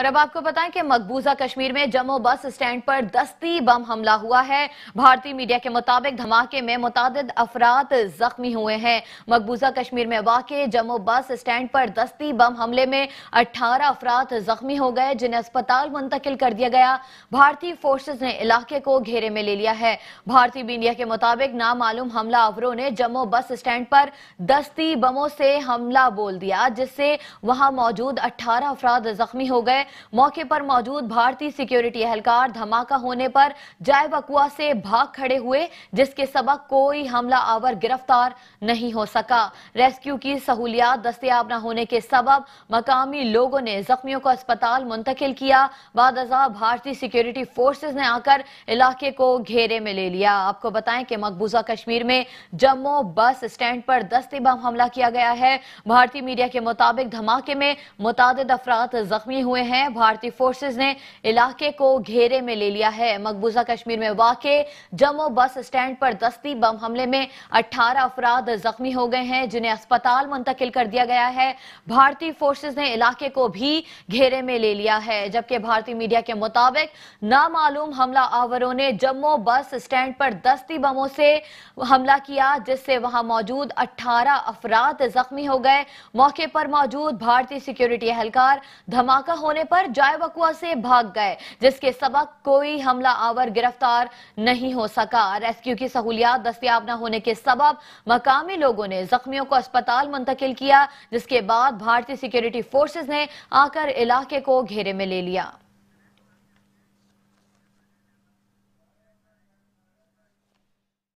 और अब आपको बताएं कि मकबूजा कश्मीर में जम्मू बस स्टैंड पर दस्ती बम हमला हुआ है भारतीय मीडिया के मुताबिक धमाके में मुतद अफराद जख्मी हुए हैं मकबूजा कश्मीर में वाक जम्मू बस स्टैंड पर दस्ती बम हमले में 18 अफराद जख्मी हो गए जिन्हें अस्पताल मुंतकिल कर दिया गया भारतीय फोर्सेज ने इलाके को घेरे में ले लिया है भारतीय मीडिया के मुताबिक नामालूम हमला अवरों ने जम्मू बस स्टैंड पर दस्ती बमों से हमला बोल दिया जिससे वहां मौजूद अट्ठारह अफराद जख्मी हो गए मौके पर मौजूद भारतीय सिक्योरिटी एहलकार धमाका होने पर जाय से भाग खड़े हुए जिसके सबक कोई हमला आवर गिरफ्तार नहीं हो सका रेस्क्यू की सहूलियात दस्तियाब न होने के सबब मकामी लोगों ने जख्मियों को अस्पताल मुंतकिल किया बाद भारतीय सिक्योरिटी फोर्सेज ने आकर इलाके को घेरे में ले लिया आपको बताएं कि मकबूजा कश्मीर में जम्मू बस स्टैंड पर दस्ते बम हमला किया गया है भारतीय मीडिया के मुताबिक धमाके में मुताद अफराद जख्मी हुए हैं हैं भारतीय फोर्सेज ने इलाके को घेरे में ले लिया है मकबूजा कश्मीर में वाकई जम्मू बस स्टैंड पर दस्ती बम हमले में 18 अफराद जख्मी हो गए हैं जिन्हें अस्पताल मुंतकिल कर दिया गया है भारतीय फोर्सेज ने इलाके को भी घेरे में ले लिया है जबकि भारतीय मीडिया के मुताबिक नामालूम हमला आवरों ने जम्मू बस स्टैंड पर दस्ती बमों से हमला किया जिससे वहां मौजूद अठारह अफराद जख्मी हो गए मौके पर मौजूद भारतीय सिक्योरिटी एहलकार धमाका होने होने पर जायवकुआ से भाग गए जिसके सबक कोई हमला आवर गिरफ्तार नहीं हो सका रेस्क्यू की सहूलियात दस्तियाब न होने के सबब मकामी लोगों ने जख्मियों को अस्पताल मुंतकिल किया जिसके बाद भारतीय सिक्योरिटी फोर्सेज ने आकर इलाके को घेरे में ले लिया